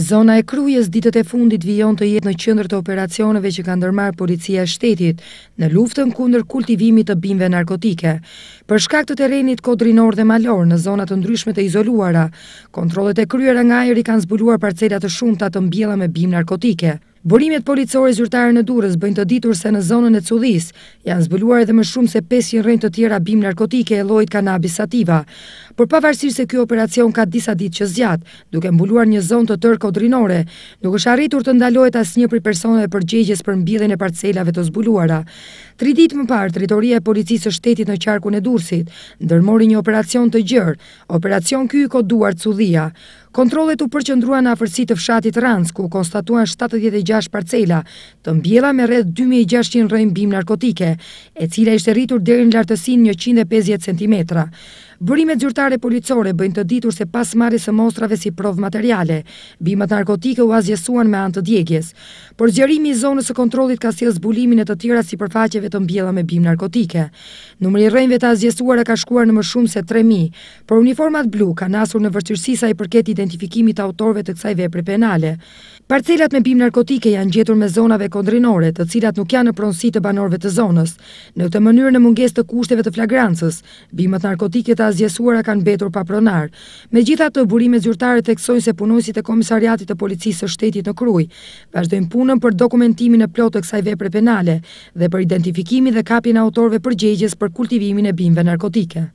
Zona e krujës ditët e fundit vion të jetë në qëndrë të operacioneve që ka ndërmarë policia shtetit në luftën kunder kultivimit të bimve narkotike. Për shkakt të terenit kodrinor dhe malor në zonat të ndryshmet e izoluara, kontrolet e kryera nga eri kanë zbuluar parcelat të shumë të atë mbjela me bim narkotike. Burimet policore zyrtare në Durrës bëjnë të ditur se në zonën e Cullis janë zbuluar edhe më shumë se 500 rënd të tjera bim narkotike e llojit kanabis sativa. Por pavarësisht se kjo operacion ka disa ditë që zgjat, duke mbuluar një zonë të tërë kodrinore, nuk është arritur të ndalohet asnjë prej personave përgjegjës për mbjelljen e parcelave të zbuluara. 3 ditë më parë, territoria e policisë së shtetit në qarkun e Durrësit ndërmori një operacion të gjerë, operacion ky i koduar Cullia. Kontrollet u përqendruan në afërsi të fshatit Ranc, ku konstatuan 76 6 parcela, të mbjela me rreth 2600 rëjmë bim narkotike, e cila ishte rritur në lartësin 150 cm. Bërimet zyrtare policore bëjnë të ditur se pas marrës e mostrave si prov materiale, bimat narkotike u azjesuan me antë djegjes, por zjerimi i zonës e kontrolit ka e zbulimin e të tjera si përfaqeve të mbjela me bim narkotike. Numëri rëjmëve të azjesuare ka shkuar në më shumë se 3.000, por uniformat blu ka nasur në vërtyrsisa i përket identifikimit autorve të kësaj vepre penale. Parcelat me bimë narkotike janë gjetur me zonave kondrinore të cilat nuk janë në pronsi të banorve të zonës. Në të mënyrë në munges të kushteve të flagrancës, bimët narkotike të azjesuara kanë betur pa pronar. Me gjitha të burime zyrtare të eksojnë se punojnësit e komisariatit të policisë së shtetit në kruj, vazhdojnë punën për dokumentimin e plotë të kësajve për penale dhe për identifikimi dhe kapin autorve për gjegjes për kultivimin e bimëve narkotike.